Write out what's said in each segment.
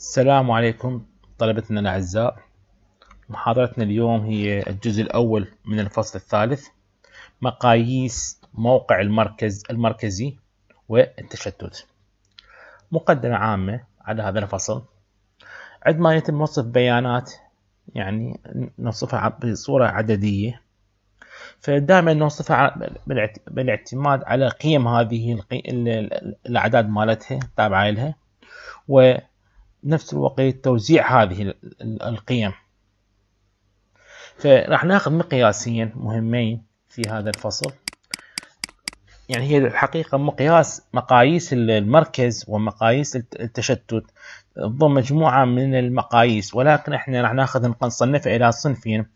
السلام عليكم طلبتنا الأعزاء محاضرتنا اليوم هي الجزء الأول من الفصل الثالث مقاييس موقع المركز المركزي والتشتت مقدمة عامة على هذا الفصل عندما يتم وصف بيانات يعني نوصفها بصورة عددية فدائما نوصفها بالاعتماد على قيم هذه الأعداد مالتها تابعة لها و نفس الوقت توزيع هذه القيم فراح ناخذ مقياسين مهمين في هذا الفصل يعني هي الحقيقة مقياس مقاييس المركز ومقاييس التشتت ضمن مجموعة من المقاييس ولكن احنا راح ناخذ نصنفها إلى صنفين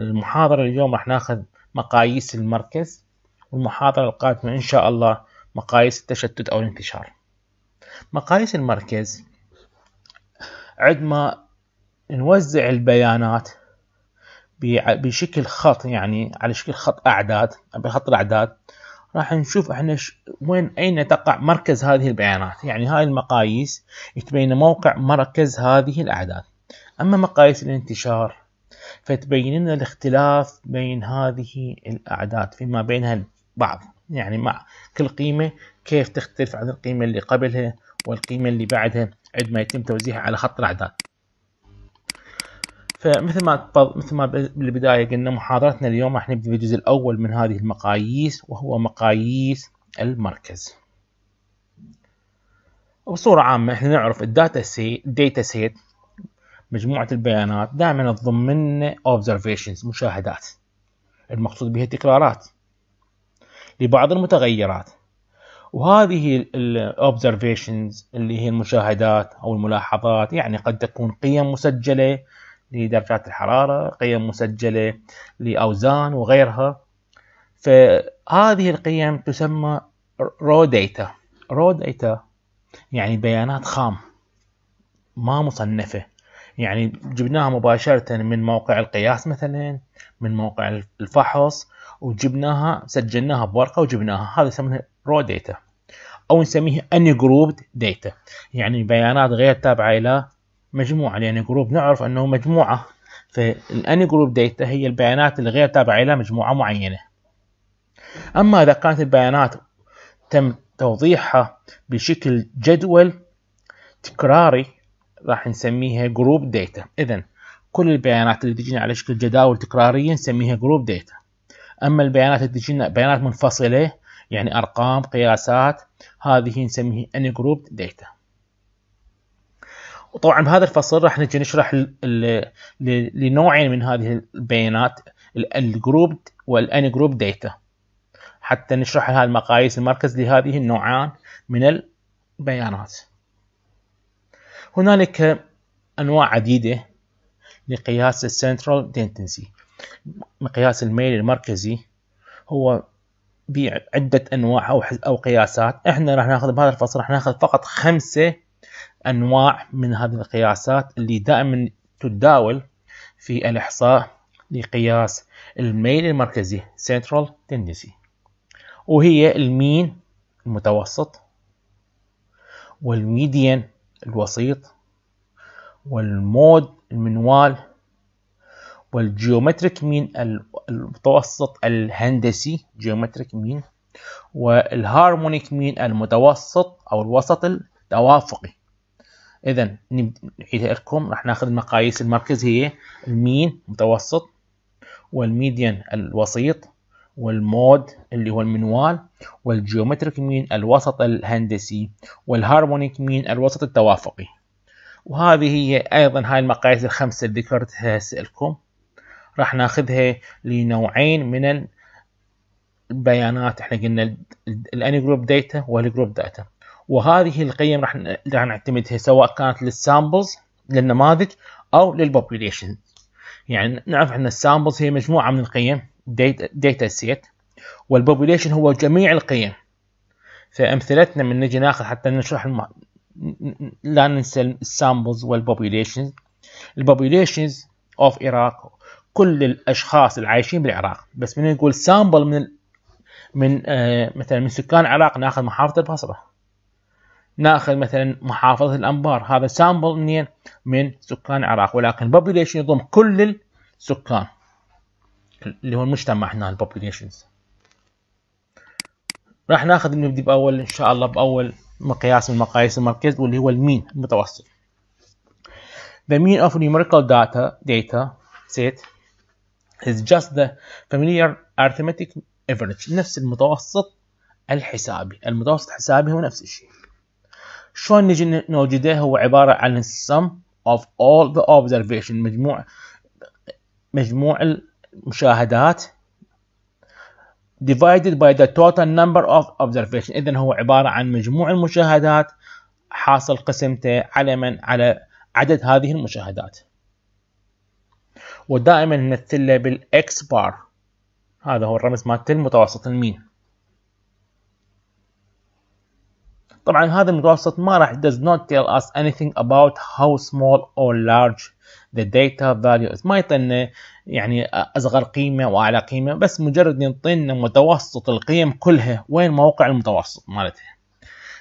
المحاضرة اليوم راح ناخذ مقاييس المركز والمحاضرة القادمة إن شاء الله مقاييس التشتت أو الانتشار مقاييس المركز عندما نوزع البيانات بشكل خط يعني على شكل خط اعداد بخط الاعداد راح نشوف احنا وين اين تقع مركز هذه البيانات يعني هاي المقاييس تبين موقع مركز هذه الاعداد اما مقاييس الانتشار فتبين لنا الاختلاف بين هذه الاعداد فيما بينها البعض يعني مع كل قيمة كيف تختلف عن القيمة اللي قبلها والقيمة اللي بعدها عندما يتم توزيعها على خط الأعداد فمثل ما مثل ما بالبداية قلنا محاضرتنا اليوم راح نبدأ بالجزء الأول من هذه المقاييس وهو مقاييس المركز وبصورة عامة احنا نعرف الداتا سيت داتا سيت مجموعة البيانات دائما تضم لنا observations مشاهدات المقصود بها تكرارات لبعض المتغيرات وهذه الاوبزرفيشنز اللي هي المشاهدات او الملاحظات يعني قد تكون قيم مسجله لدرجات الحراره، قيم مسجله لاوزان وغيرها. فهذه القيم تسمى رو داتا. رو داتا يعني بيانات خام ما مصنفه، يعني جبناها مباشره من موقع القياس مثلا، من موقع الفحص، وجبناها سجلناها بورقه وجبناها، هذا يسمونها رو data أو نسميه جروب داتا يعني بيانات غير تابعة إلى مجموعة لأن يعني جروب نعرف أنه مجموعة فالأني جروب داتا هي البيانات اللي غير تابعة إلى مجموعة معينة أما إذا كانت البيانات تم توضيحها بشكل جدول تكراري راح نسميها جروب داتا إذا كل البيانات اللي تجينا على شكل جداول تكرارية نسميها جروب داتا أما البيانات اللي تجينا بيانات منفصلة يعني أرقام قياسات هذه نسميه ungrouped data وطبعا بهذا الفصل راح نجي نشرح لنوعين من هذه البيانات الجروبد جروب داتا حتى نشرح هذه المقاييس المركز لهذه النوعان من البيانات هنالك انواع عديده لقياس السنترال دنتنسي مقياس الميل المركزي هو بعدة أنواع أو أو قياسات احنا راح ناخذ بهذا الفصل راح ناخذ فقط خمسة أنواع من هذه القياسات اللي دائما تداول في الإحصاء لقياس الميل المركزي Central Tendency وهي المين المتوسط والميديان الوسيط والمود المنوال والجيومتريك مين المتوسط الهندسي جيومتريك مين والهارمونيك مين المتوسط أو الوسط التوافقي إذا نعيدها لكم راح ناخذ المقاييس المركزية المين متوسط والميديان الوسيط والمود اللي هو المنوال والجيومتريك مين الوسط الهندسي والهارمونيك مين الوسط التوافقي وهذه هي أيضا هاي المقاييس الخمسة اللي ذكرتها لكم راح ناخذها لنوعين من البيانات احنا قلنا الاني جروب داتا والجروب داتا وهذه القيم راح راح نعتمدها سواء كانت للسامبلز للنماذج او للبوبوليشن يعني نعرف ان السامبلز هي مجموعه من القيم داتا, سيت والبوبوليشن هو جميع القيم فامثلتنا من نجي ناخذ حتى نشرح الم... لا ننسى السامبلز والبوبوليشن البوبوليشنز اوف العراق كل الاشخاص العايشين بالعراق بس من نقول سامبل من من آه، مثلا من سكان العراق ناخذ محافظه البصره ناخذ مثلا محافظه الانبار هذا سامبل منين من سكان العراق ولكن البوبوليشن يضم كل السكان اللي هو المجتمع هنا البوبوليشنز راح ناخذ نبدي باول ان شاء الله باول مقياس من مقاييس المركز واللي هو المين المتوسط The mean of numerical data data set is just the familiar arithmetic average نفس المتوسط الحسابي المتوسط الحسابي هو نفس الشيء شلون نجي نوجده هو عبارة عن sum of all the observation مجموع مجموع المشاهدات divided by the total number of observation إذا هو عبارة عن مجموع المشاهدات حاصل قسمته على من على عدد هذه المشاهدات ودائما نمثله بالاكس بار هذا هو الرمز مالت المتوسط المين طبعا هذا المتوسط ما راح does not tell us anything about how small or large the data value is ما يعطينا يعني اصغر قيمه واعلى قيمه بس مجرد ينطينا متوسط القيم كلها وين موقع المتوسط مالتها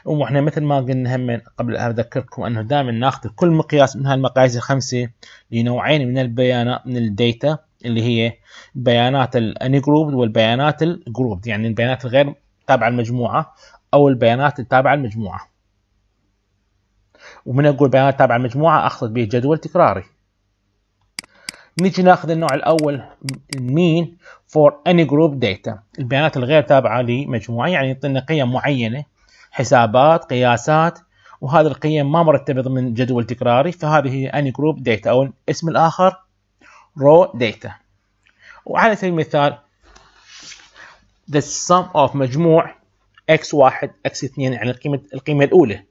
واحنا مثل ما قلنا هم قبل اذكركم انه دائما ناخذ كل مقياس من هالمقاييس الخمسه لنوعين من البيانات من الداتا اللي هي بيانات الاني جروب والبيانات الجروب يعني البيانات الغير تابعه المجموعه او البيانات التابعه المجموعه ومن اقول بيانات تابعه المجموعه اخذ به جدول تكراري نيجي ناخذ النوع الاول مين فور اني جروب ديتا البيانات الغير تابعه لمجموعه يعني يعطينا قيم معينه حسابات قياسات وهذه القيم ما مرتبة ضمن جدول تكراري فهذه هي any group data او الاسم الاخر raw data وعلى سبيل المثال the sum of مجموع x1 x2 يعني القيمة القيمة الأولى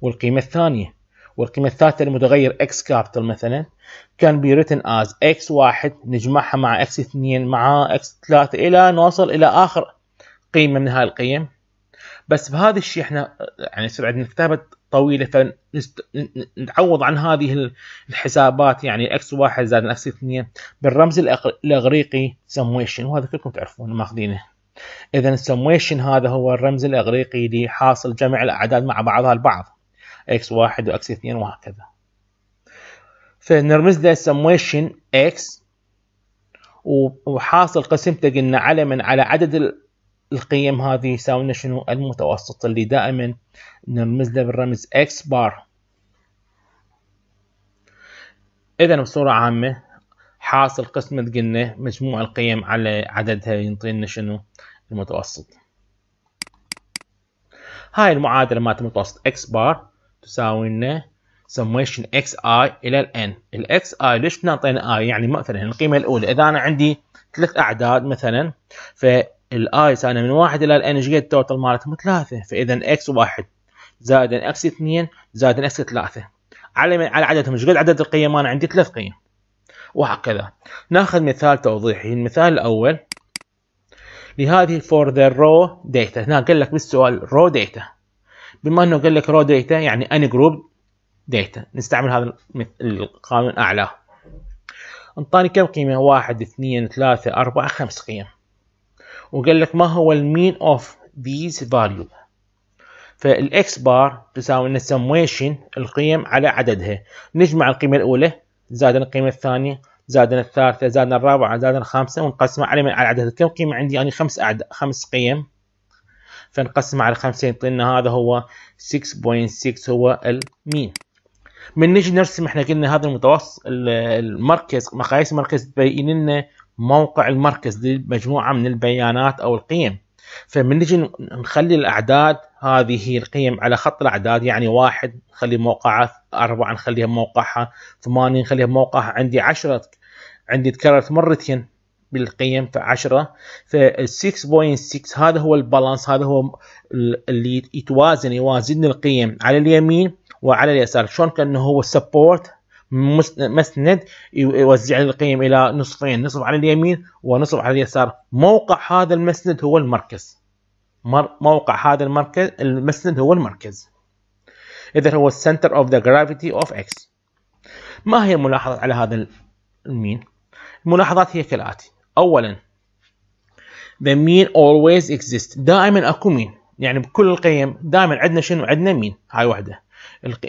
والقيمة الثانية والقيمة الثالثة لمتغير x capital مثلا can be written as x1 نجمعها مع x2 مع x3 إلى نوصل إلى آخر قيمة من هاي القيم بس بهذا الشيء احنا يعني يصير عندنا كتابه طويله فنتعوض عن هذه الحسابات يعني اكس واحد زائد اكس اثنين بالرمز الاغريقي سمويشن وهذا كلكم تعرفون ماخذينه اذا السمويشن هذا هو الرمز الاغريقي لحاصل جمع الاعداد مع بعضها البعض اكس واحد واكس اثنين وهكذا فنرمز له سمويشن اكس وحاصل قسمته قلنا على من على عدد القيم هذه يساوينا شنو المتوسط اللي دائما نرمز له بالرمز اكس بار اذا بصورة عامة حاصل قسمة قلنا مجموع القيم على عددها ينطينا شنو المتوسط هاي المعادلة مالت المتوسط اكس بار تساوي لنا summation xi الى الان الاكس اي ليش نعطينا اي يعني مثلا يعني القيمة الاولى اذا انا عندي ثلاث اعداد مثلا ف الاي سالنا من واحد الى الان ايش قد التوتال مالتهم ثلاثة فاذا اكس واحد زائد اكس اثنين زائد اكس ثلاثة على على عددهم ايش قد عدد القيم انا عندي ثلاث قيم وهكذا ناخذ مثال توضيحي يعني المثال الاول لهذه فور ذا رو داتا هنا قال لك بالسؤال رو داتا بما انه قال لك رو داتا يعني ان جروب داتا نستعمل هذا القانون اعلاه انطاني كم قيمه واحد اثنين ثلاثة أربعة خمس قيم وقال لك ما هو المين اوف ذيز فاليو فالاكس بار تساوي لنا السمويشن القيم على عددها نجمع القيمه الاولى زائد القيمه الثانيه زائد الثالثه زائد الرابعه زائد الخامسه ونقسمها على من على عدد كم قيمه عندي يعني خمس أعد... خمس قيم فنقسمها على خمسه يعطينا هذا هو 6.6 هو المين من نجي نرسم احنا قلنا هذا المتوسط المركز مقاييس المركز تبين لنا موقع المركز لمجموعة من البيانات أو القيم فمن نجي نخلي الأعداد هذه هي القيم على خط الأعداد يعني واحد نخلي موقعها أربعة نخليها موقعها ثمانية نخليها موقعها عندي عشرة عندي تكررت مرتين بالقيم فعشرة فال 6.6 هذا هو البالانس هذا هو اللي يتوازن يوازن القيم على اليمين وعلى اليسار شلون كأنه هو سبورت مسند يوزع القيم الى نصفين نصف على اليمين ونصف على اليسار موقع هذا المسند هو المركز موقع هذا المركز المسند هو المركز اذا هو center of the gravity of x ما هي الملاحظات على هذا المين الملاحظات هي كالاتي اولا the mean always exists دائما اكو مين يعني بكل القيم دائما عندنا شنو عندنا مين هاي وحده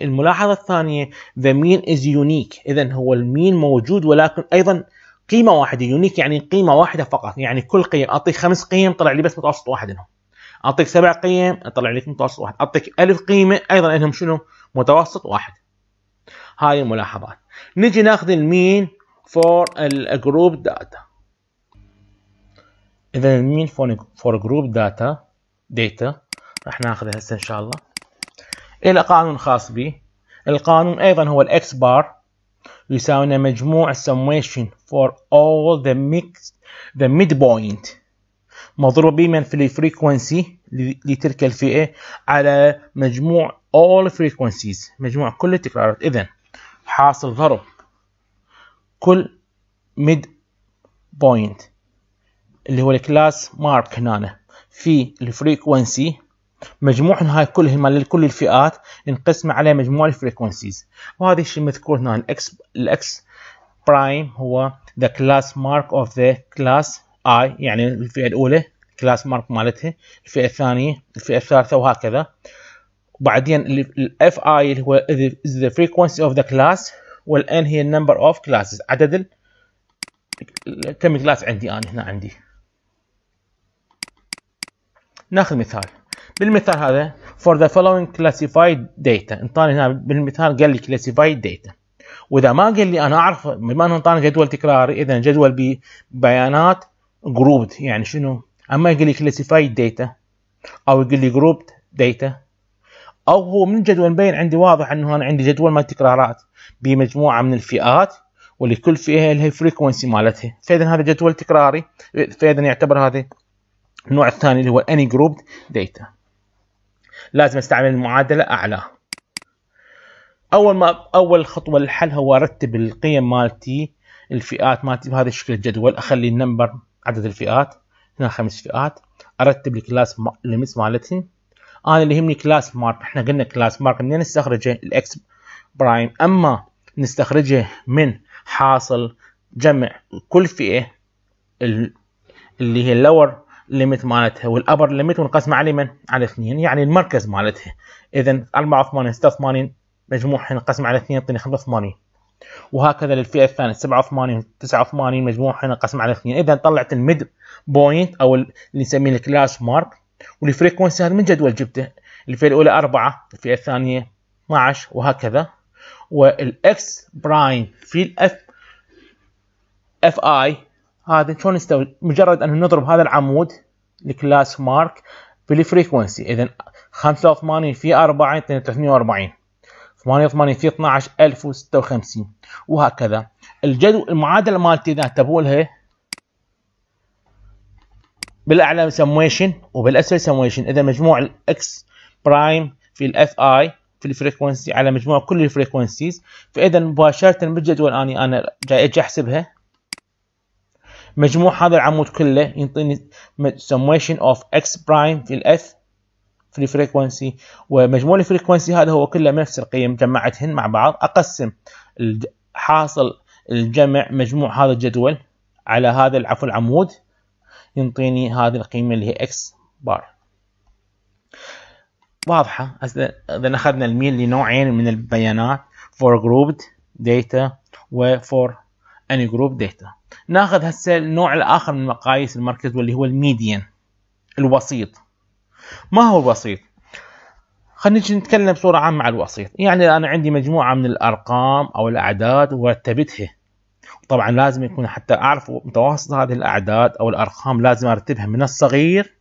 الملاحظة الثانية the mean is unique إذا هو المين موجود ولكن أيضا قيمة واحدة يونيك يعني قيمة واحدة فقط يعني كل قيم أعطيك خمس قيم طلع لي بس متوسط واحد منهم أعطيك سبع قيم طلع لي متوسط واحد أعطيك ألف قيمة أيضا إنهم شنو متوسط واحد هاي الملاحظات نجي ناخذ المين فور الجروب داتا إذا المين فور جروب داتا ديتا راح ناخذها هسه إن شاء الله إلى قانون خاص به القانون أيضا هو الـ X bar يساوينا مجموع summation for all the mix the midpoint مضروب بمن في frequency لتلك الفئة على مجموع all frequencies مجموع كل التكرارات إذا حاصل ضرب كل midpoint اللي هو الكلاس مارك هنا في الفريكونسي مجموعهم هاي كلهم لكل الفئات انقسم على مجموع الفريكونسيز وهذا الشيء مذكور هنا الاكس الاكس برايم هو ذا كلاس مارك اوف ذا كلاس اي يعني الفئه الاولى كلاس مارك مالتها الفئه الثانيه الفئه الثالثه وهكذا وبعدين الاف اي اللي هو ذا فريكونسي اوف ذا كلاس والان هي النمبر اوف كلاسز عدد ال... كم كلاس عندي انا آه، هنا عندي ناخذ مثال بالمثال هذا for the following classified data انطاني هنا بالمثال قال لي classified data واذا ما قال لي انا اعرف بما انه انطاني جدول تكراري اذا جدول ببيانات جروبد يعني شنو اما يقول لي classified data او يقول لي grouped data او هو من جدول مبين عندي واضح انه انا عندي جدول مال تكرارات بمجموعه من الفئات ولكل فئه لها الفريكونسي مالتها فاذا هذا جدول تكراري فاذا يعتبر هذا النوع الثاني اللي هو اني جروبد data لازم استعمل معادله اعلى اول ما اول خطوه للحل هو ارتب القيم مالتي الفئات مالتي بهذا الشكل الجدول اخلي النمبر عدد الفئات هنا خمس فئات ارتب الكلاس ليميتس مالتي انا اللي يهمني كلاس مارك احنا قلنا كلاس مارك منين نستخرجه الاكس برايم اما نستخرجه من حاصل جمع كل فئه اللي هي اللور ليميت مالتها والابر ليميت وانقسم على من؟ على اثنين يعني المركز مالتها اذا 84 86 مجموعها انقسم على اثنين يعطيني 85 وهكذا للفئه الثانيه 87 89 مجموعها انقسم على اثنين اذا طلعت الميد بوينت او اللي نسميه الكلاش مارك والفريكونسي هذا من جدول جبته الفئه الاولى 4 الفئه الثانيه 12 وهكذا والاكس برايم في الاف اف اي هذا شلون نستوي مجرد ان نضرب هذا العمود الكلاس مارك بالفريكونسي اذا 85 في 4 يعطينا 340 88 في 12 1056 وهكذا الجدول المعادله مالتي اذا تبولها بالاعلى سمويشن وبالاسفل سمويشن اذا مجموع الاكس برايم في الاف اي في الفريكونسي على مجموع كل الفريكونسيز فاذا مباشره بالجدول اني انا جاي اجي احسبها مجموع هذا العمود كله ينطيني summation of x برايم في الاث في الفريكونسي ومجموع الفريكونسي هذا هو كله نفس القيم جمعتهن مع بعض اقسم حاصل الجمع مجموع هذا الجدول على هذا العفو العمود ينطيني هذه القيمه اللي هي اكس بار واضحه اذا اخذنا الميل لنوعين من البيانات for grouped data و for any group data ناخذ هسه النوع الاخر من مقاييس المركز واللي هو الميديان الوسيط ما هو الوسيط خلينا نتكلم بصورة عامة على الوسيط يعني أنا عندي مجموعة من الأرقام أو الأعداد ورتبتها طبعا لازم يكون حتى أعرف متوسط هذه الأعداد أو الأرقام لازم أرتبها من الصغير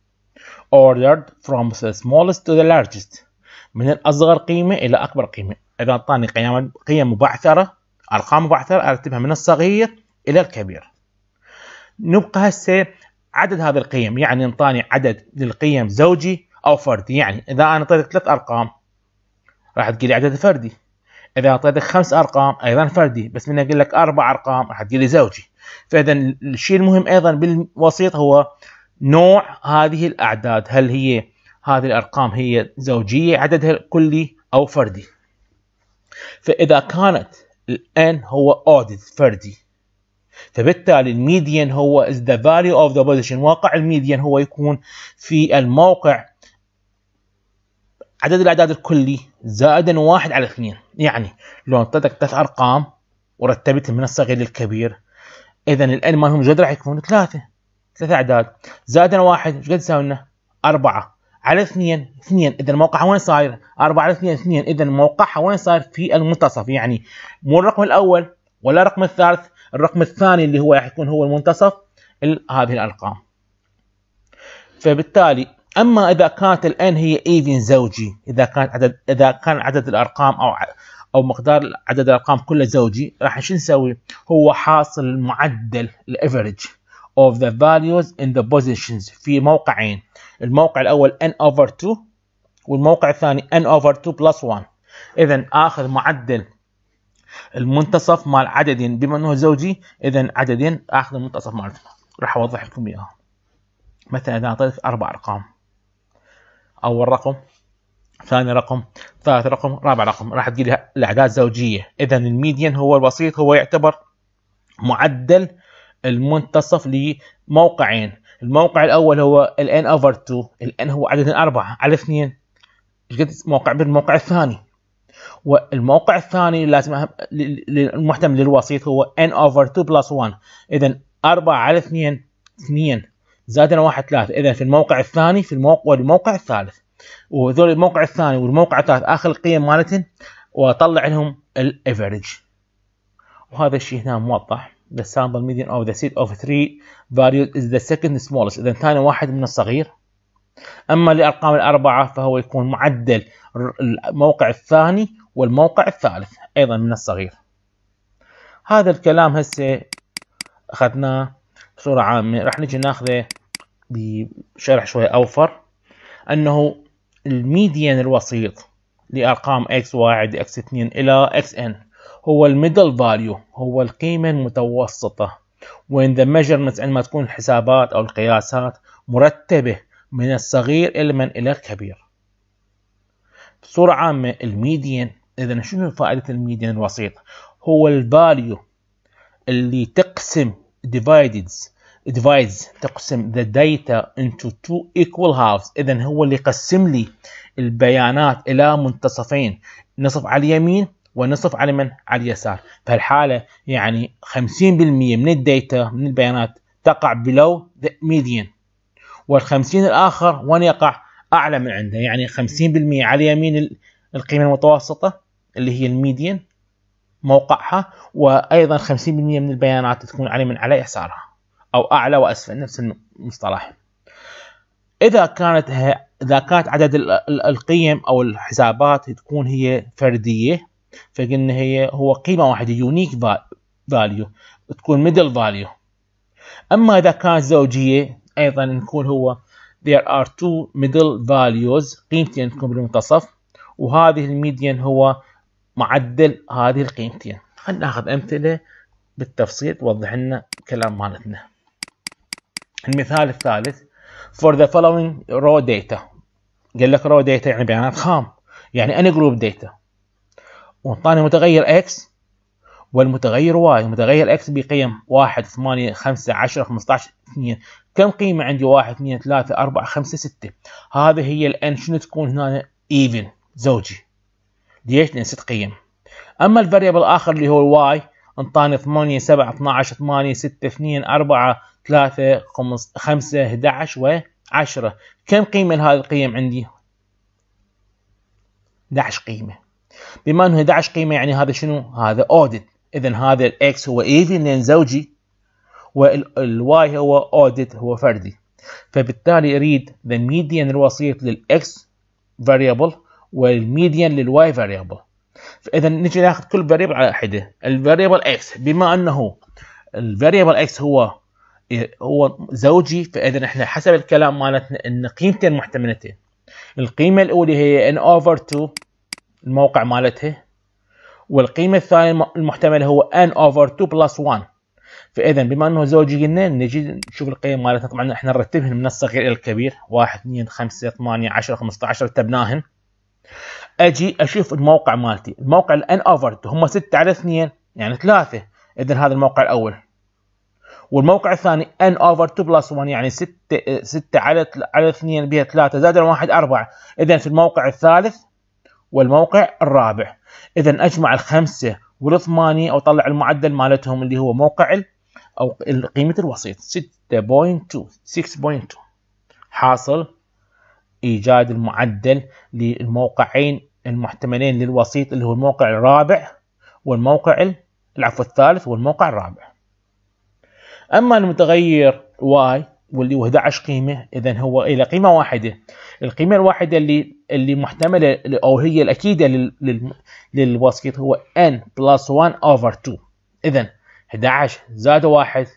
ordered from the smallest to the largest من الأصغر قيمة إلى أكبر قيمة إذا أعطاني قيم مبعثرة أرقام مبعثرة أرتبها من الصغير إلى الكبير نبقى هسه عدد هذه القيم يعني انطاني عدد للقيم زوجي أو فردي يعني إذا أنا أعطيتك ثلاث أرقام راح تقول لي عدد فردي إذا أعطيتك خمس أرقام أيضا فردي بس من أقول لك أربع أرقام راح تقول لي زوجي فإذا الشيء المهم أيضا بالوسيط هو نوع هذه الأعداد هل هي هذه الأرقام هي زوجية عددها كلي أو فردي فإذا كانت الان هو اودد فردي فبالتالي الميديان هو is the value of the position واقع الميديان هو يكون في الموقع عدد الاعداد الكلي زائدا واحد على اثنين يعني لو اعطيتك ثلاث ارقام ورتبتهم من الصغير للكبير اذا الان مالهم جد راح يكون ثلاثه ثلاث اعداد زائدا واحد ايش قد يساوي لنا؟ اربعه على اثنين اثنين اذا موقعها وين صاير؟ اربعه على اثنين اثنين اذا موقعها وين صاير؟ في المنتصف يعني مو الرقم الاول ولا الرقم الثالث الرقم الثاني اللي هو راح يكون هو المنتصف هذه الأرقام فبالتالي أما إذا كانت الان n هي ايفن زوجي إذا كان عدد إذا كان عدد الأرقام أو أو مقدار عدد الأرقام كله زوجي راح شو نسوي؟ هو حاصل المعدل الافريج of the values in the positions في موقعين الموقع الأول n over 2 والموقع الثاني n over 2 plus 1 إذا آخذ معدل المنتصف مال عددين بما انه زوجي اذا عددين اخذ المنتصف مالتهم راح اوضح لكم اياها مثلا اذا اعطيتك اربع ارقام اول رقم ثاني رقم ثالث رقم رابع رقم راح تجي الاعداد زوجيه اذا الميديان هو الوسيط هو يعتبر معدل المنتصف لموقعين الموقع الاول هو الان اوفر 2 الان هو عدد اربعه على اثنين ايش قد موقع بالموقع الثاني والموقع الثاني لازم المحتمل للوسيط هو n over 2 plus 1 اذا 4 على 2 2 زائدا 1 3 اذا في الموقع الثاني في الموقع والموقع الثالث وهذول الموقع الثاني والموقع الثالث اخر القيم مالتهم واطلع لهم الافرج وهذا الشيء هنا موضح the sample median of the set of three values is the second smallest اذا ثاني واحد من الصغير أما الارقام الأربعة فهو يكون معدل الموقع الثاني والموقع الثالث أيضا من الصغير هذا الكلام هسه أخذناه بصورة عامة راح نجي ناخذه بشرح شوي أوفر أنه الميديان الوسيط لأرقام x1 x2 إلى xn هو الميدل فاليو هو القيمة المتوسطة وين ذا ميجرمنت عندما تكون الحسابات أو القياسات مرتبة من الصغير إلى من إلى الكبير بصورة عامة الميديان إذا شنو فائدة الميديان الوسيط هو الفاليو اللي تقسم dividends divides تقسم the data into two equal halves إذا هو اللي يقسم لي البيانات إلى منتصفين نصف على اليمين ونصف على من على اليسار الحالة يعني 50% من الداتا من البيانات تقع below the median والخمسين الآخر وين يقع أعلى من عنده يعني خمسين بالمية على يمين القيمة المتوسطة اللي هي الميديان موقعها وأيضا خمسين بالمية من البيانات تكون على من على يسارها أو أعلى وأسفل نفس المصطلح إذا كانت إذا كانت عدد القيم أو الحسابات تكون هي فردية فقلنا هي هو قيمة واحدة يونيك فاليو تكون ميدل فاليو أما إذا كانت زوجية أيضا نقول هو there are two middle values قيمتين تكون بالمنتصف وهذه الميديان هو معدل هذه القيمتين خلينا ناخذ أمثلة بالتفصيل توضح لنا الكلام مالتنا المثال الثالث for the following raw data قال لك raw data يعني بيانات خام يعني any group data وانطاني متغير x والمتغير واي المتغير اكس بقيم 1 8 5 10 15 2 كم قيمة عندي 1 2 3 4 5 6 هذه هي الان شنو تكون هنا ايفن زوجي ليش؟ لان ست قيم اما الفاريبل الاخر اللي هو الواي انطاني 8 7 12 8 6 2 4 3 5 11 و 10 كم قيمة لهذه القيم عندي؟ 11 قيمة بما انه 11 قيمة يعني هذا شنو؟ هذا اودد اذا هذا الاكس هو ايفي لان زوجي والواي هو اودت هو فردي فبالتالي اريد ذا ميديان الوسيط للاكس فاريبل والميديان للواي فاريبل فاذا نجي ناخذ كل فاريبل على حده الفاريبل اكس بما انه الفاريبل اكس هو هو زوجي فاذا احنا حسب الكلام مالتنا ان قيمتين محتملتين القيمه الاولى هي ان اوفر 2 الموقع مالتها والقيمة الثانية المحتملة هو n over 2 plus 1 فإذا بما أنه زوجي قلنا نجي نشوف القيم مالتها طبعا احنا نرتبهن من الصغير إلى الكبير 1 2 5 8 10 15 رتبناهن أجي أشوف الموقع مالتي الموقع n over 2 هم 6 على 2 يعني 3 إذا هذا الموقع الأول والموقع الثاني n over 2 plus 1 يعني 6 6 على على 2 بها 3 زائد 1 4 اذا في الموقع الثالث والموقع الرابع اذا اجمع الخمسه والثمانيه او طلع المعدل مالتهم اللي هو موقع او قيمه الوسيط 6.2 6.2 حاصل ايجاد المعدل للموقعين المحتملين للوسيط اللي هو الموقع الرابع والموقع العفو الثالث والموقع الرابع اما المتغير y واللي هو 11 قيمه اذا هو الى قيمه واحده القيمه الواحده اللي اللي محتمله او هي الاكيده لل هو n بلس 1 over 2 اذا 11 زائد 1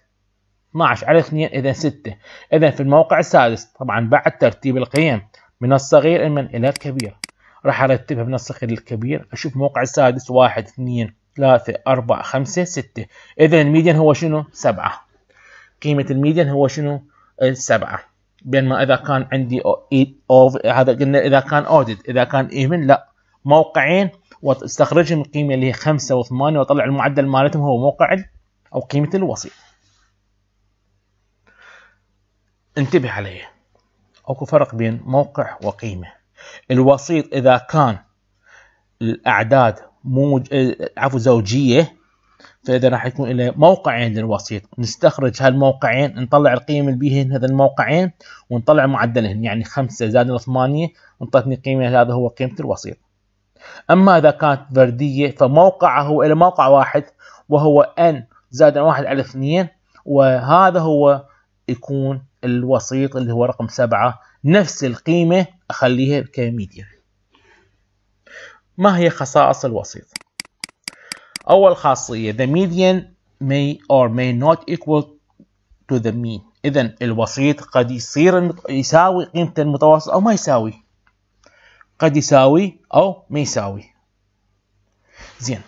12 على 2 اذا 6 اذا في الموقع السادس طبعا بعد ترتيب القيم من الصغير من الى الكبير راح ارتبها من الصغير للكبير اشوف موقع السادس 1 2 3 4 5 6 اذا الميديان هو شنو 7 قيمه الميديان هو شنو السبعه بينما اذا كان عندي أوف هذا قلنا اذا كان اودد اذا كان ايفن لا موقعين واستخرجهم القيمه اللي هي 5 و8 واطلع المعدل مالتهم هو موقع او قيمه الوسيط انتبه عليه اكو فرق بين موقع وقيمه الوسيط اذا كان الاعداد موج... آه، عفوا زوجيه فاذا راح يكون له موقعين للوسيط نستخرج هالموقعين نطلع القيم اللي بيهن هذا الموقعين ونطلع معدلهن يعني خمسة زائد ثمانية انطتني قيمة هذا هو قيمة الوسيط اما اذا كانت فردية فموقعه هو له موقع واحد وهو n زائد واحد على اثنين وهذا هو يكون الوسيط اللي هو رقم سبعة نفس القيمة اخليها كميديا ما هي خصائص الوسيط أول خاصية the median may or may not equal to the mean إذا الوسيط قد يصير يساوي قيمة المتوسط أو ما يساوي قد يساوي أو ما يساوي زين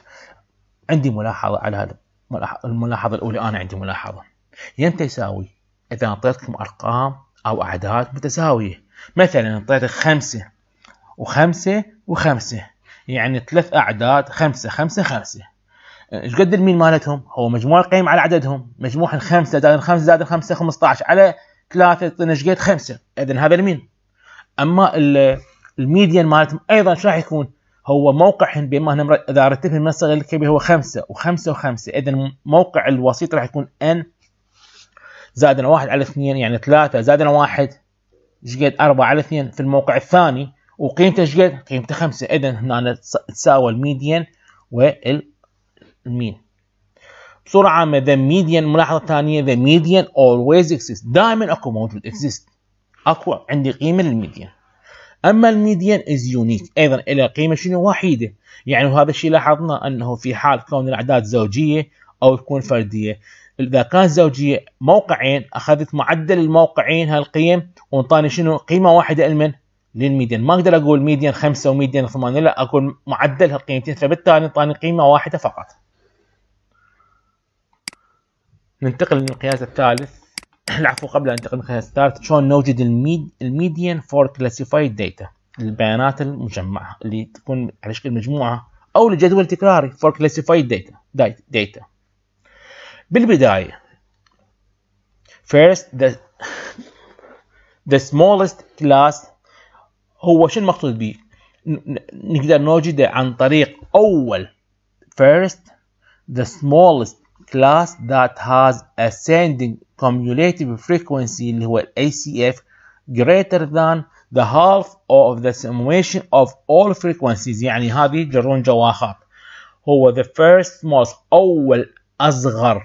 عندي ملاحظة على هذا الملاحظة الأولى أنا عندي ملاحظة يمتى يساوي إذا أعطيتكم أرقام أو أعداد متساوية مثلا أعطيتك خمسة وخمسة وخمسة يعني ثلاث أعداد خمسة خمسة خمسة ايش قد المين مالتهم؟ هو مجموع القيم على عددهم، مجموع الخمسه زائد الخمسه زائد الخمسه 15 على ثلاثه يعطينا ايش قد؟ خمسه، اذا هذا المين. اما الميديان مالتهم ايضا شو راح يكون؟ هو موقع بما انهم اذا رتبهم المسغ الكبير هو خمسه وخمسه وخمسه، اذا موقع الوسيط راح يكون N زائد واحد على اثنين يعني ثلاثه زائد واحد ايش قد؟ اربعه على اثنين في الموقع الثاني وقيمته ايش قد؟ قيمته خمسه، اذا هنا تساوى الميديان وال المين بسرعه ما ذا ميديان ملاحظه ثانيه ذا ميديان اولويز اكزيست دائما اكو موجود اكزيست اكو عندي قيمه للميديان اما الميديان از يونيك ايضا الى قيمه شنو وحيده يعني وهذا الشيء لاحظنا انه في حال كون الاعداد زوجيه او تكون فرديه اذا كانت زوجيه موقعين اخذت معدل الموقعين هالقيم وانطاني شنو قيمه واحده لمن؟ للميديان ما اقدر اقول ميديان خمسه وميديان ثمانيه لا اقول معدل هالقيمتين فبالتالي انطاني قيمه واحده فقط ننتقل للقياس الثالث العفو قبل أن ننتقل للقياس الثالث شلون نوجد الميد الميديان فور كلاسيفايد داتا البيانات المجمعة اللي تكون على شكل مجموعة أو لجدول تكراري فور كلاسيفايد داتا داتا بالبداية first the the smallest class هو شو المقصود به؟ نقدر نوجده عن طريق أول first the smallest class that has ascending cumulative frequency اللي هو ACF greater than the half of the summation of all frequencies يعني هذه جرون جواخر هو the first most أول أصغر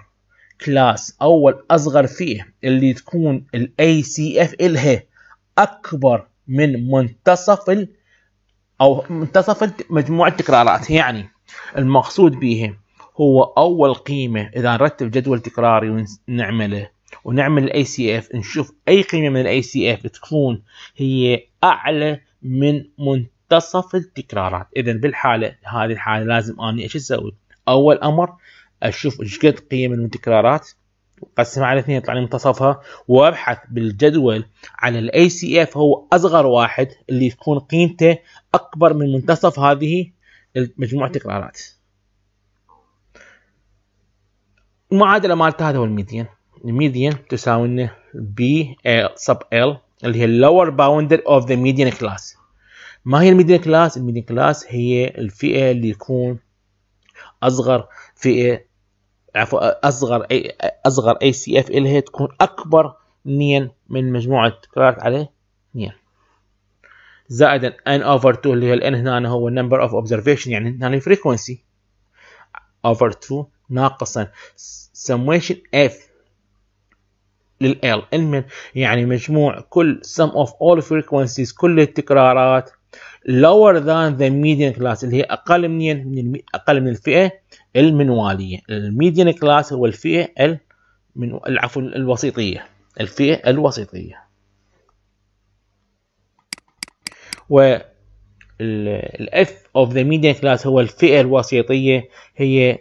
class أول أصغر فيه اللي تكون ال ACF إلها أكبر من منتصف ال أو منتصف مجموع التكرارات يعني المقصود بيها هو اول قيمه اذا نرتب جدول تكراري ونعمله ونعمل الاي سي اف نشوف اي قيمه من الاي سي اف تكون هي اعلى من منتصف التكرارات اذا بالحاله هذه الحاله لازم اني ايش اسوي اول امر اشوف ايش قد قيمه من التكرارات قسمها على اثنين يطلع لي منتصفها وابحث بالجدول على الاي سي اف هو اصغر واحد اللي تكون قيمته اكبر من منتصف هذه مجموعه التكرارات المعادله مالته هذا هو الميديان الميديان تساوي لنا بي سب ال اللي هي اللور باوندر اوف ذا ميديان كلاس ما هي الميديان كلاس الميديان كلاس هي الفئه اللي يكون اصغر فئه عفوا اصغر اي اصغر اي سي اف الها تكون اكبر نين من مجموعه التكرارات عليه نين زائد ان اوفر 2 اللي هي الان هنا هو نمبر اوف اوبزرفيشن يعني هنا الفريكونسي اوفر 2 ناقصا summation f للال المن يعني مجموع كل sum of all frequencies كل التكرارات lower than the median class اللي هي أقل من أقل من الفئة المنوالية الميديان كلاس هو الفئة من العفو الوسيطية الفئة الوسيطية و الاف اوف ذا ميديان كلاس هو الفئه الوسيطيه هي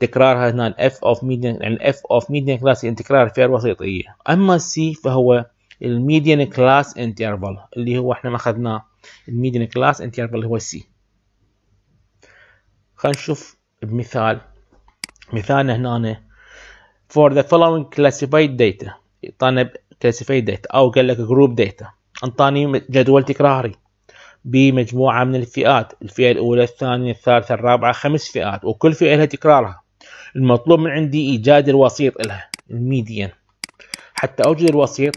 تكرارها هنا الاف اوف ميديان الاف اوف ميديان كلاس يعني تكرار بسيط الوسيطيه اما السي فهو الميديان كلاس انترفال اللي هو احنا ما اخذناه الميديان كلاس انترفال اللي هو السي خلينا نشوف بمثال مثالنا هنا فور ذا فولوينج كلاسيفايد داتا اعطانا كلاسيفايد داتا او قال لك جروب داتا انطاني جدول تكراري بمجموعة من الفئات الفئة الأولى الثانية الثالثة الرابعة خمس فئات وكل فئة لها تكرارها المطلوب من عندي إيجاد الوسيط لها الميديان حتى أوجد الوسيط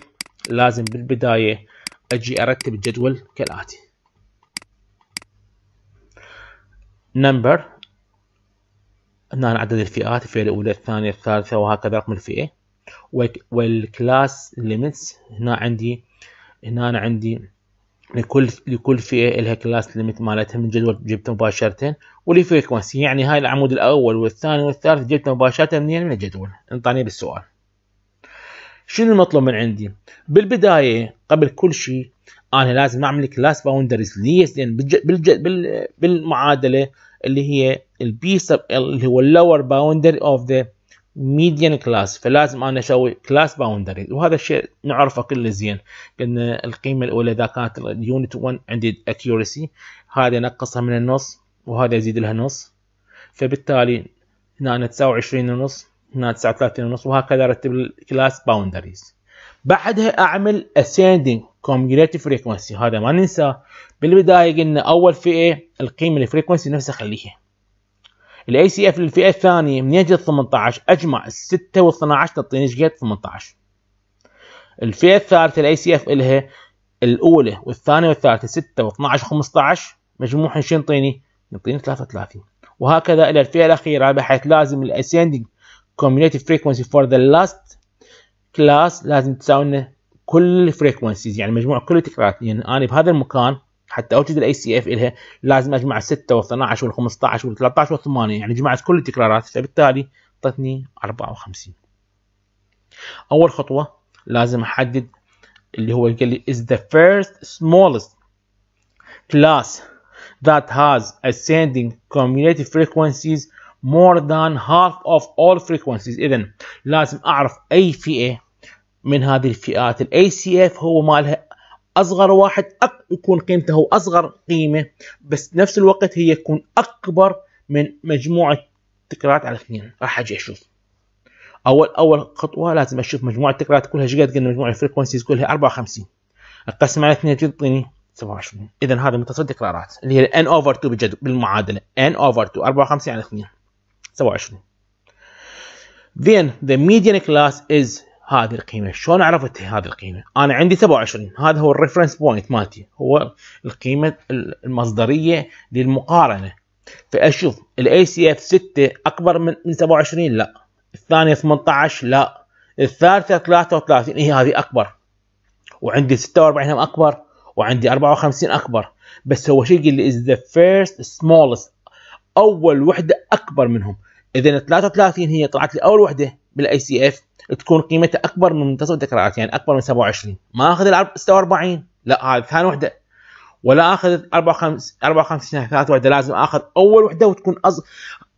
لازم بالبداية أجي أرتب الجدول كالآتي نمبر هنا عدد الفئات الفئة الأولى الثانية الثالثة وهكذا رقم الفئة والكلاس ليميتس هنا عندي هنا عندي لكل لكل فئه لها كلاس ليميت مالتها من جدول جبته مباشره والفريكونسي يعني هاي العمود الاول والثاني والثالث جبته مباشره منين من الجدول انطاني بالسؤال شنو المطلوب من عندي بالبدايه قبل كل شيء انا لازم اعمل كلاس باوندريز ليش لان بالمعادله اللي هي البي سب ال اللي هو اللور باوندري اوف ذا ميديان كلاس فلازم انا اسوي كلاس باوندريز وهذا الشيء نعرفه كل زين قلنا القيمه الاولى اذا كانت اليونت 1 عندي اكيورسي هذا نقصها من النص وهذا يزيد لها نص فبالتالي هنا انا 29 ونص هنا 39 ونص وهكذا ارتب الكلاس باوندريز بعدها اعمل اسيندينج cumulative فريكونسي هذا ما ننساه بالبدايه قلنا اول فئه القيمه الفريكونسي نفسها خليها الاي سي اف للفئه الثانيه من يجد 18 اجمع ال 6 وال 12 تعطيني ايش قد 18 الفئه الثالثه الاي سي اف الها الاولى والثانيه والثالثه 6 و12 15 مجموعهم شو ينطيني؟ ينطيني 33 وهكذا الى الفئه الاخيره بحيث لازم الاسيندنج كوميونيتي فريكونسي فور ذا لاست كلاس لازم تساوي لنا كل الفريكونسيز يعني مجموع كل التكرارات يعني انا بهذا المكان حتى اوجد الاي سي اف لها لازم اجمع 6 و وال12 وال15 13 و وال8 يعني جمعت كل التكرارات فبالتالي اعطتني 54 اول خطوه لازم احدد اللي هو قال لي is the first smallest class that has ascending cumulative frequencies more than half of all frequencies اذا لازم اعرف اي فئه من هذه الفئات الاي سي اف هو مالها اصغر واحد أق... يكون قيمته اصغر قيمه بس نفس الوقت هي تكون اكبر من مجموعه تكرارات على اثنين راح اجي اشوف اول اول خطوه لازم اشوف مجموعه التكرارات كلها ايش قد قلنا مجموعه الفريكونسيز كلها 54 اقسم على اثنين تعطيني 27 اذا هذا متصل تكرارات اللي هي n اوفر 2 بالجدول بالمعادله n اوفر 2 54 على 2 27 Then the median class is هذه القيمه شلون عرفت هذه القيمه انا عندي 27 هذا هو الريفرنس بوينت مالتي هو القيمه المصدريه للمقارنه فاشوف الاي سي اف 6 اكبر من 27 لا الثانيه 18 لا الثالثه 33 هي إيه، هذه اكبر وعندي 46 هم اكبر وعندي 54 اكبر بس هو شيء يقول لي از ذا فيرست سمولست اول وحده اكبر منهم اذا 33 هي طلعت لي اول وحده بالاي سي اف تكون قيمتها اكبر من منتصف الذكريات يعني اكبر من 27 ما اخذ ال 46 لا هذه ثاني وحده ولا اخذ 54 54 ثالث وحده لازم اخذ اول وحده وتكون أز...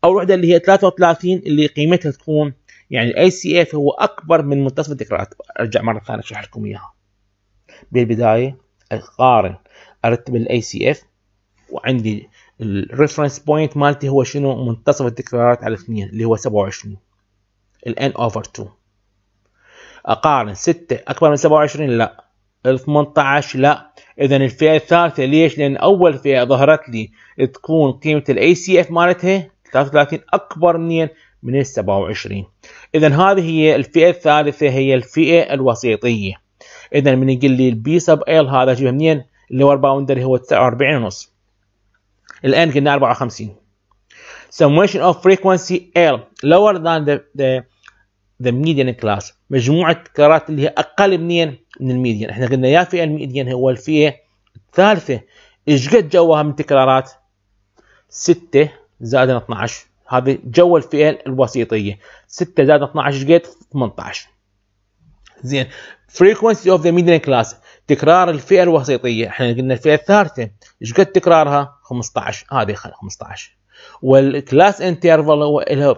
اول وحده اللي هي 33 اللي قيمتها تكون يعني الاي سي اف هو اكبر من منتصف الذكريات ارجع مره ثانيه اشرح لكم اياها بالبدايه اقارن ارتب الاي سي اف وعندي الريفرنس بوينت مالتي هو شنو منتصف التكرارات على 2 اللي هو 27 الان اوفر 2 اقارن 6 اكبر من 27 لا ال 18 لا اذا الفئه الثالثه ليش لان اول فئه ظهرت لي تكون قيمه الاي سي اف مالتها 33 اكبر من من ال 27 اذا هذه هي الفئه الثالثه هي الفئه الوسيطيه اذا من يقول لي البي سب ال هذا جيبها منين اللي هو الباوندري هو 49 ونص الآن قلنا 54 summation of frequency L lower than the, the, the median class مجموعة كرات اللي هي أقل منين من الميديان احنا قلنا يا فئة الميديان هو الفئة الثالثة ايش قد جوها من تكرارات 6 زائد 12 هذه جو الفئة الوسيطية 6 زائد 12 ايش قد 18 زين frequency of the middle class تكرار الفئه الوسيطيه احنا قلنا الفئه الثالثه ايش قد تكرارها 15 هذه آه 15 والكلاس انترفال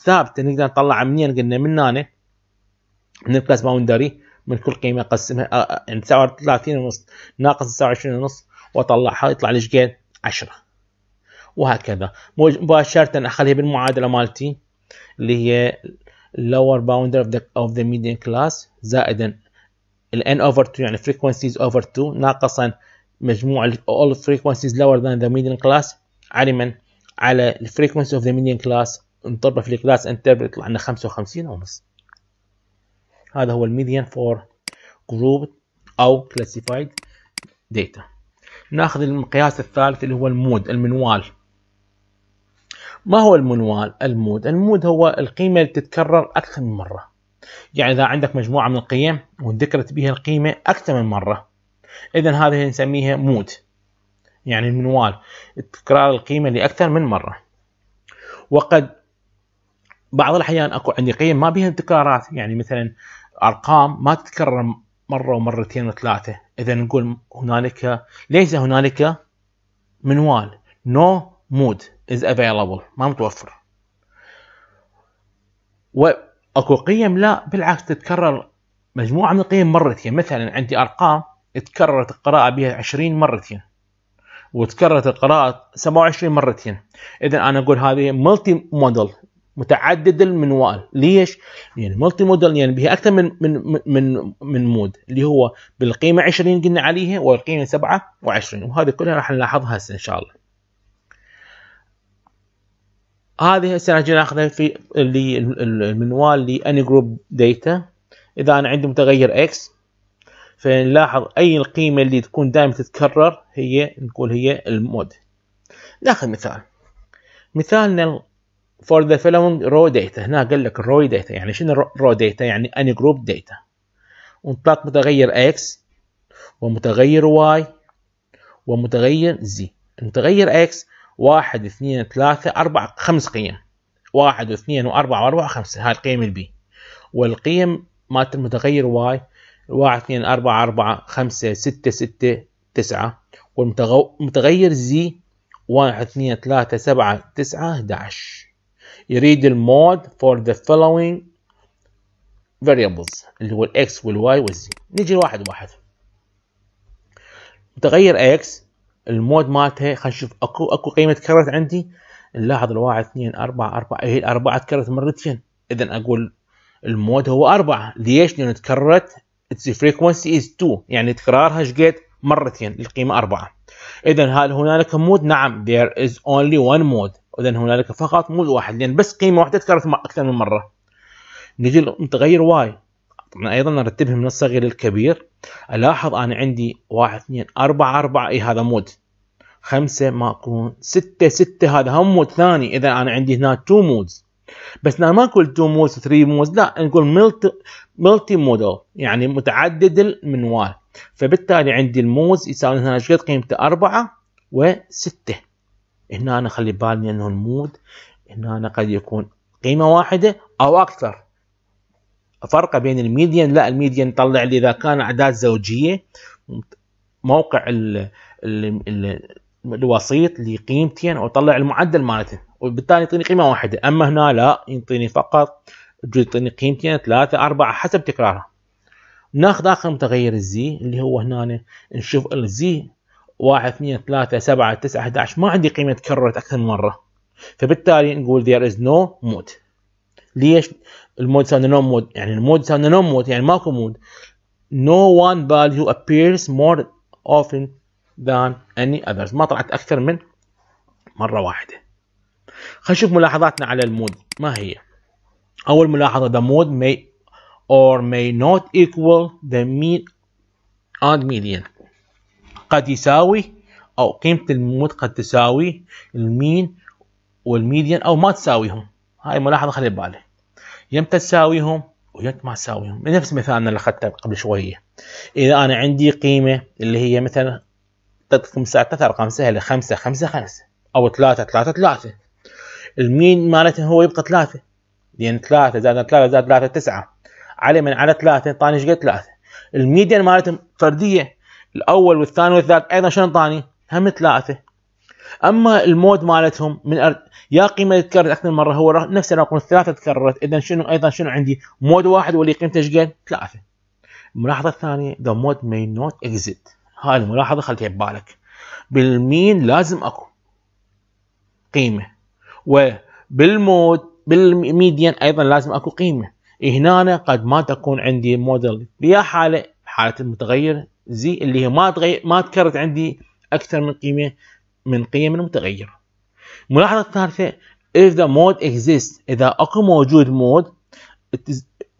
ثابته نقدر نطلعها منين قلنا من هنا من الكلاس باوندري من كل قيمه اقسمها يعني 39 ونص ناقص 29 ونص واطلعها يطلع لي ايش قد؟ 10 وهكذا مباشره اخليها بالمعادله مالتي اللي هي lower boundary of the of the median class زائدا ال n over 2 يعني frequencies over 2 ناقصا مجموع all frequencies lower than the median class علما على ال frequency of the median class نطبق في class interval يطلع لنا 55 ونص هذا هو الميديان for grouped او classified data ناخذ المقياس الثالث اللي هو المود المنوال ما هو المنوال المود المود هو القيمة اللي تتكرر أكثر من مرة يعني إذا عندك مجموعة من القيم وذكرت بها القيمة أكثر من مرة إذا هذه نسميها مود يعني المنوال تكرار القيمة لأكثر من مرة وقد بعض الأحيان أكو عندي قيم ما بها تكرارات يعني مثلا أرقام ما تتكرر مرة ومرتين وثلاثة إذا نقول هنالك ليس هنالك منوال no مود از افيلابل ما متوفر واكو قيم لا بالعكس تتكرر مجموعة من القيم مرتين مثلا عندي أرقام تكررت القراءة بها 20 مرتين وتكررت القراءة 27 مرتين إذا أنا أقول هذه ملتي موديل متعدد المنوال ليش؟ يعني ملتي موديل يعني بها أكثر من من من من مود اللي هو بالقيمة 20 قلنا عليها والقيمة 27 وهذه كلها راح نلاحظها هسه إن شاء الله هذه هسه راح ناخذها في اللي المنوال لاني جروب داتا اذا انا عندي متغير اكس فنلاحظ اي القيمه اللي تكون دائما تتكرر هي نقول هي المود ناخذ مثال مثالنا فور ذا following رو داتا هنا قال لك الرو داتا يعني شنو رو داتا يعني اني جروب داتا ونطلق متغير اكس ومتغير واي ومتغير زي المتغير اكس واحد اثنين ثلاثة أربعة خمس قيم واحد واثنين وأربعة وأربعة خمسة هاي القيم البي والقيم مالت المتغير واي واحد اثنين أربعة أربعة خمسة ستة ستة تسعة والمتغير زي واحد اثنين ثلاثة سبعة تسعة 11 يريد المود for the following variables اللي هو الاكس والواي والزي نجي واحد واحد متغير اكس المود مالته خلينا نشوف اكو اكو قيمه كرت عندي نلاحظ الواحد اثنين اربعه اربعه هي الاربعه تكررت مرتين اذا اقول المود هو اربعه ليش؟ لان تكررت اتس فريكونسي از 2 يعني تكرارها ايش قد؟ مرتين القيمه اربعه اذا هل هنالك مود؟ نعم ذير از اونلي ون مود اذا هنالك فقط مود واحد لان بس قيمه واحده تكررت اكثر من مره نجي المتغير واي طبعا ايضا نرتبهم من الصغير للكبير الاحظ انا عندي واحد اثنين اربعة اربعة اي هذا مود خمسة اكون ستة ستة هذا هم مود ثاني اذا انا عندي هنا تو مودز بس انا ما اقول تو مودز ثري مودز لا نقول ملتي ملتي يعني متعدد المنوال فبالتالي عندي المود يساوي هنا شقد قيمته أربعة وستة هنا أنا خلي بالي أنه المود هنا أنا قد يكون قيمة واحدة أو أكثر فرق بين الميديان لا الميديان طلع لي اذا كان اعداد زوجيه موقع ال ال الوسيط لقيمتين وطلع المعدل مالتهم وبالتالي يعطيني قيمه واحده اما هنا لا يعطيني فقط يعطيني قيمتين ثلاثه اربعه حسب تكرارها ناخذ اخر متغير الزي اللي هو هنا نشوف الزي 1 2 3 7 9 11 ما عندي قيمه تكررت اكثر من مره فبالتالي نقول there is no mode ليش المود ساوند نو مود يعني المود ساوند نو مود يعني ماكو مود no one value appears more often than any others ما طلعت اكثر من مره واحده خلينا نشوف ملاحظاتنا على المود ما هي اول ملاحظه the mode may or may not equal the mean and median قد يساوي او قيمه المود قد تساوي المين والميديان او ما تساويهم هاي ملاحظه خلي بالك يمتى تساويهم ويمتى ما تساويهم نفس مثالنا اللي اخذته قبل شويه اذا انا عندي قيمه اللي هي مثلا تعطيكم ثلاث ارقام سهله خمسة خمسة خمسة او ثلاثة ثلاثة ثلاثة المين مالته هو يبقى ثلاثة لان يعني ثلاثة زائد ثلاثة زائد ثلاثة تسعة على من على ثلاثة طاني ايش قد ثلاثة الميديان مالتهم فردية الاول والثاني والثالث ايضا شنو طاني هم ثلاثة اما المود مالتهم من أر... يا قيمه تكررت اكثر من مره هو نفس الرقم الثلاثه تكررت اذا شنو ايضا شنو عندي مود واحد واللي قيمته ايش قد؟ ثلاثه الملاحظه الثانيه ذا مود ماي نوت اكزيت هاي الملاحظه خليها ببالك بالمين لازم اكو قيمه وبالمود بالميديان ايضا لازم اكو قيمه هنا قد ما تكون عندي موديل بيا حاله حاله المتغير زي اللي هي ما تغير ما تكررت عندي اكثر من قيمه من قيم المتغير ملاحظة ثالثة if the mode exists إذا أكو موجود مود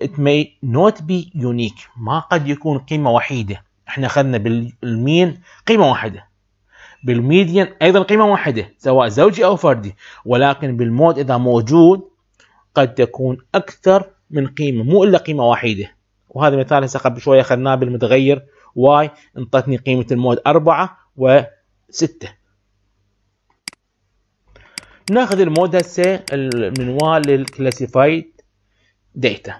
it may not be unique ما قد يكون قيمة وحيدة احنا اخذنا بالمين قيمة واحدة بالميديان ايضا قيمة واحدة سواء زوجي او فردي ولكن بالمود اذا موجود قد تكون اكثر من قيمة مو الا قيمة واحدة وهذا مثال هسه قبل شوية اخذناه بالمتغير واي انطتني قيمة المود أربعة وستة ناخذ المود هسه المنوال للكلاسيفايد داتا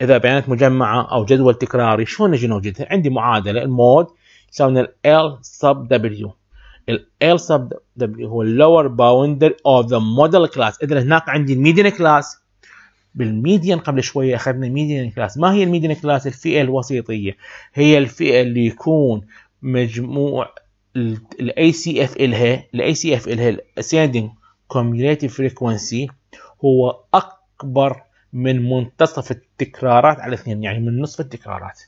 اذا بيانات مجمعه او جدول تكراري شلون نجي نوجدها عندي معادله المود يساوي ال سب دبليو ال سب دبليو هو اللور باوندر اوف ذا موديل كلاس اذا هناك عندي الميديان كلاس بالميديان قبل شويه اخذنا الميديان كلاس ما هي الميديان كلاس الفئه الوسيطيه هي الفئه اللي يكون مجموع الاي سي اف الها الاي سي اف الها الاسيندنج cumulative فريكونسي هو أكبر من منتصف التكرارات على اثنين يعني من نصف التكرارات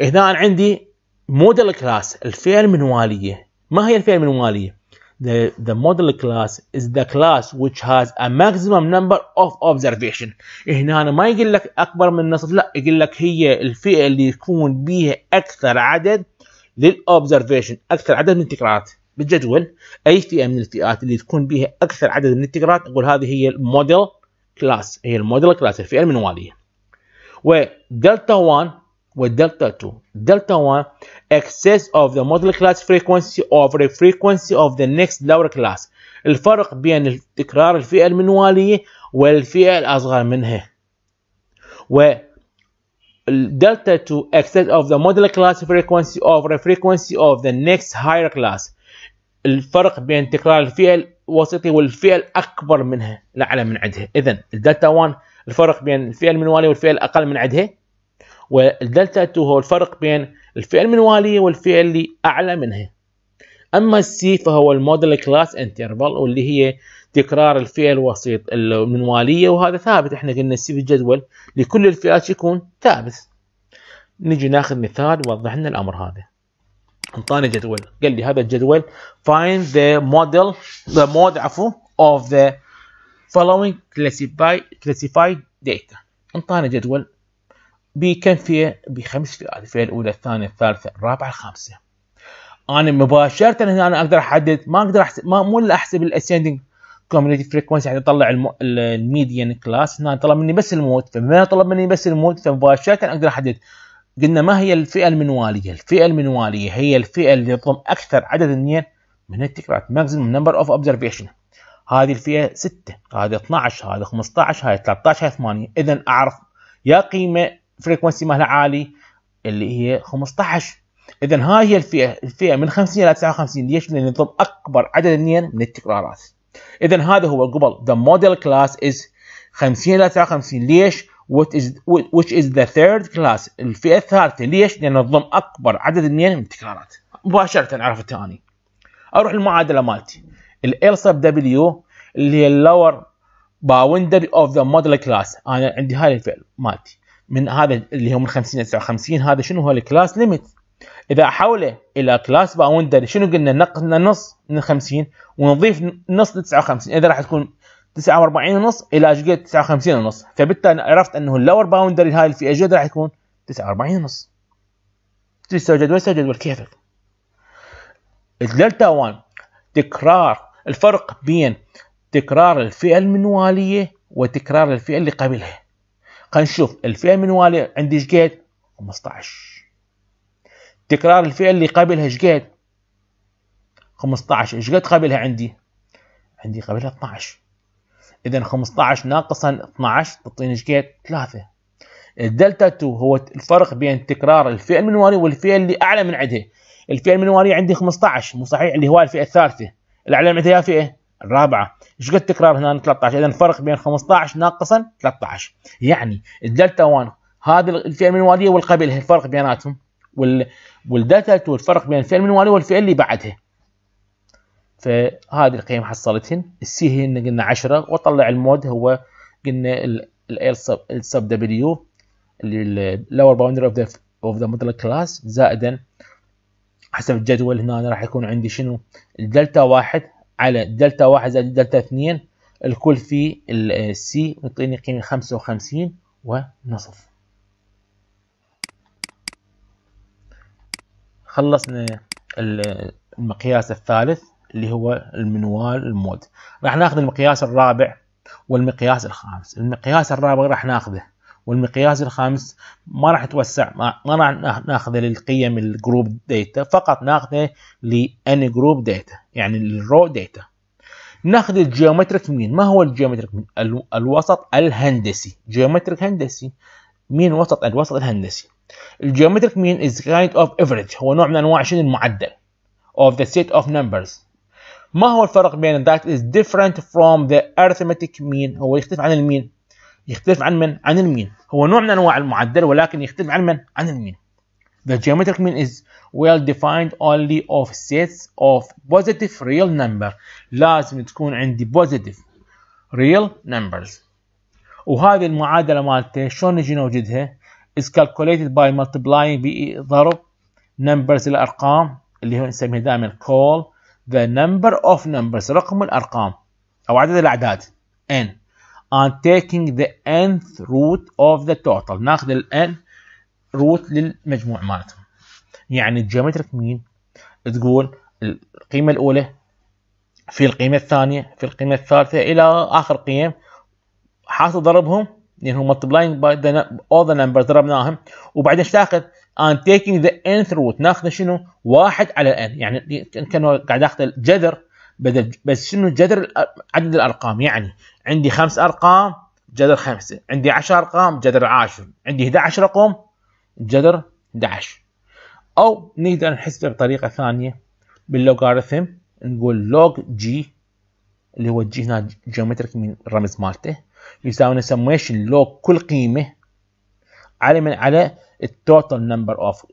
هنا عندي موديل كلاس الفئة المنوالية ما هي الفئة المنوالية؟ The, the model class is the class which has a maximum number of observation هنا أنا ما يقول لك أكبر من نصف لا يقول لك هي الفئة اللي يكون بيها أكثر عدد للأوبزرفيشن أكثر عدد من التكرارات بالجدول اي فئه من الفئات اللي تكون بها اكثر عدد من التكرارات نقول هذه هي الموديل كلاس هي الموديل كلاس الفئه المنواليه ودلتا 1 ودلتا 2 دلتا 1 excess of the model class frequency over the frequency of the next lower class الفرق بين تكرار الفئه المنواليه والفئه الاصغر منها و delta 2 excess of the model class frequency over the frequency of the next higher class الفرق بين تكرار الفعل الوسيطي والفعل اكبر منها الاعلى من عدها اذا الدلتا 1 الفرق بين الفعل المنوالي والفعل اقل من عدها والدلتا 2 هو الفرق بين الفئة المنوالية والفئة اللي أعلى منها أما السي فهو الموديل كلاس انترفال واللي هي تكرار الفئة الوسيط المنوالية وهذا ثابت احنا قلنا السي في الجدول لكل الفئات يكون ثابت نجي ناخذ مثال يوضح لنا الأمر هذا انطاني جدول قال لي هذا الجدول find the model the mode عفوا of the following classified classified data انطاني جدول بكم فئه بخمس فئات الفئه الاولى الثانيه الثالثه الرابعه الخامسه انا مباشره هنا انا اقدر احدد ما اقدر أحسب ما مو اللي احسب الاسيندنج كوميونيتي فريكونسي يعني اطلع الميديان كلاس هنا طلب مني بس المود فما طلب مني بس المود فمباشره اقدر احدد قلنا ما هي الفئة المنوالية؟ الفئة المنوالية هي الفئة اللي تضم أكثر عدد من التكرارات ماكسيموم نمبر أوف أوبزرفيشن. هذه الفئة 6 هذه 12 هذه 15 هذه 13 هذه 8 إذا أعرف يا قيمة فريكونسي مالها عالي اللي هي 15 إذا هاي هي الفئة الفئة من 50 إلى 59 ليش؟ لأن تضم أكبر عدد من التكرارات إذا هذا هو قبل ذا موديل كلاس إز 50 إلى 59 ليش؟ which is, which is the third class الفئة الثالثة ليش؟ لأن تضم أكبر عدد من التكرارات مباشرة عرفتها أني أروح المعادلة مالتي ال L sub W اللي هي lower boundary of the موديل class أنا عندي هاي الفئة مالتي من هذا اللي هو من 50 إلى 59 هذا شنو هو الكلاس ليميت إذا أحوله إلى كلاس باوندري شنو قلنا نقصنا نص من 50 ونضيف نص ل 59 إذا راح تكون 49 ونص الى اجليه 59 ونص فبالتالي عرفت انه اللور باوندري هاي الفئه في راح يكون 49 ونص تسوي جدول سوي جدول كيفك الدلتا 1 تكرار الفرق بين تكرار الفئه المنواليه وتكرار الفئه اللي قبلها خلينا نشوف الفئه المنواليه عندي ايش قد 15 تكرار الفئه اللي قبلها ايش قد 15 ايش قد قبلها عندي عندي قبلها 12 إذا 15 ناقصا 12 تعطيني كيف 3 الدلتا 2 هو الفرق بين تكرار الفئة المنواريه والفئة اللي أعلى من عندها الفئة المنوارية عندي 15 مو صحيح اللي هو الفئة الثالثة الأعلى من عندها فئة الرابعة ايش قد تكرار هنا 13 إذا الفرق بين 15 ناقصا 13 يعني الدلتا 1 هذه الفئة المنوالية والقبلها الفرق بيناتهم وال... والدلتا 2 الفرق بين الفئة المنوالية والفئة اللي بعدها فهذه القيم حصلتهن السي هي قلنا 10 وطلع المود هو قلنا ال ال سب دبليو اللي اللور باوندر اوف ذا اوف ذا مودل كلاس زائدا حسب الجدول هنا أنا راح يكون عندي شنو الدلتا واحد على دلتا واحد زائد دلتا اثنين الكل في السي يعطيني قيمة خمسة وخمسين ونصف خلصنا المقياس الثالث اللي هو المنوال المود راح ناخذ المقياس الرابع والمقياس الخامس المقياس الرابع راح ناخذه والمقياس الخامس ما راح يتوسع ما راح ناخذه للقيم الجروب داتا فقط ناخذه لاني جروب داتا يعني الرو داتا ناخذ الجيومتريك مين ما هو الجيومتريك مين الوسط الهندسي جيومتريك هندسي مين وسط الوسط الهندسي الجيومتريك مين از كايند اوف افريج هو نوع من انواع شنو المعدل of the set of numbers ما هو الفرق بين that is different from the arithmetic mean هو يختلف عن المين يختلف عن من عن المين هو نوع من انواع المعدل ولكن يختلف عن من عن المين the geometric mean is well defined only of sets of positive real number لازم تكون عندي positive real numbers وهذه المعادلة مالته شلون نجي نوجدها is calculated by multiplying بضرب numbers الأرقام اللي هو نسميها دائما call the number of numbers رقم الأرقام أو عدد الأعداد n and taking the nth root of the total ناخذ ال n root للمجموع مالتهم يعني الجيومتريك مين تقول القيمة الأولى في القيمة الثانية في القيمة الثالثة إلى آخر قيم حاط ضربهم لأنهم يعني multiplying by the all the numbers ضربناهم وبعدين ايش تاخذ؟ I'm taking the nth root ناخذ شنو؟ واحد على n يعني كانه قاعد اخذ الجذر بدل بس شنو جذر عدد الارقام يعني عندي خمس ارقام جذر خمسه، عندي 10 ارقام جذر 10 عندي 11 رقم جذر 11 او نقدر نحسبه بطريقه ثانيه باللوغاريثم نقول لوج جي اللي هو جي هنا جيومتريك من الرمز مالته يساوي نسميشن لوج كل قيمه على من على التوتال نمبر اوف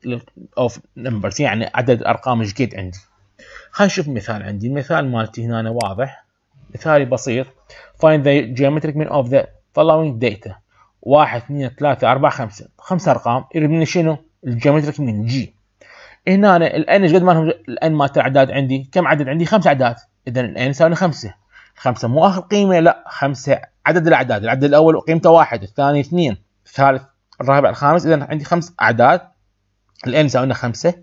اوف نمبرز يعني عدد الارقام ايش قد عندي خلينا نشوف مثال عندي المثال مالتي هنا واضح مثالي بسيط find the geometric mean of the following data 1 2 3 4 5 خمس أرقام يريد مني شنو؟ الجيومتريك من جي هنا أنا الان ايش قد ما الان مالت الأعداد عندي كم عدد عندي؟ خمس أعداد إذا الان يساوي خمسة خمسة مو آخر قيمة لا خمسة عدد الأعداد العدد الأول قيمته واحد الثاني اثنين الثالث الرابع الخامس اذا عندي خمس اعداد الان يساوينا خمسه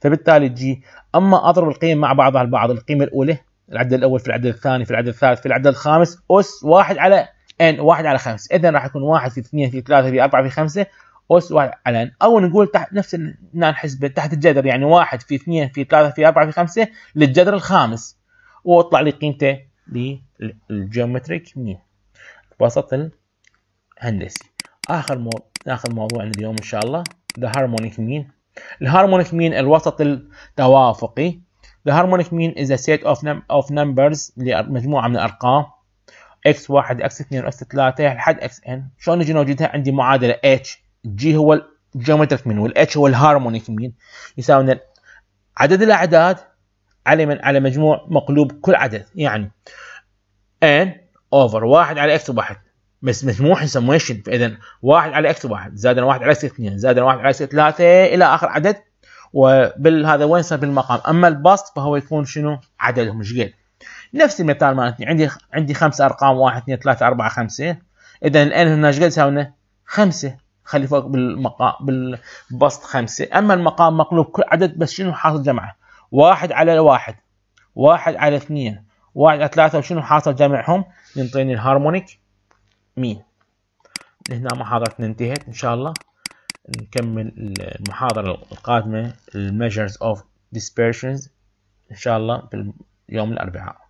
فبالتالي تجي اما اضرب القيم مع بعضها البعض القيمه الاولى العدد الاول في العدد الثاني في العدد الثالث في العدد الخامس اس واحد على ان واحد على خمسه اذا راح يكون واحد في اثنين في ثلاثه في اربعه في خمسه اس واحد على ان او نقول تحت نفس الحسبه تحت الجذر يعني واحد في اثنين في ثلاثه في اربعه في خمسه للجذر الخامس واطلع لي قيمته للجيومتريك مين الوسط الهندسي آخر مو... آخر موضوعنا اليوم إن شاء الله The harmonic mean الهارمونيك mean الوسط التوافقي The harmonic mean is a set of, اوف نمبرز مجموعة من الأرقام x1 x2 x3 لحد xn شلون نجي نوجدها عندي معادلة h g هو الجيومتريك مين والh هو الهارمونيك مين يساوي عدد الأعداد على من على مجموع مقلوب كل عدد يعني n over 1 على x1 بس مسموح يسموه فاذا واحد على اكس واحد زائد واحد على اكس اثنين زائد واحد على اكس ثلاثه الى اخر عدد وبالهذا وين صار بالمقام اما البسط فهو يكون شنو عددهم ايش قد نفس المثال مالتني عندي عندي خمس ارقام واحد اثنين ثلاثه اربعه خمسه اذا الان هنا ايش قد يساوينا؟ خمسه خلي فوق بالمقام بالبسط خمسه اما المقام مقلوب كل عدد بس شنو حاصل جمعه واحد على واحد واحد على اثنين واحد على ثلاثه وشنو حاصل جمعهم ينطيني الهارمونيك مين هنا محاضرتنا انتهت ان شاء الله نكمل المحاضرة القادمة الميجرز اوف dispersions ان شاء الله في يوم الاربعاء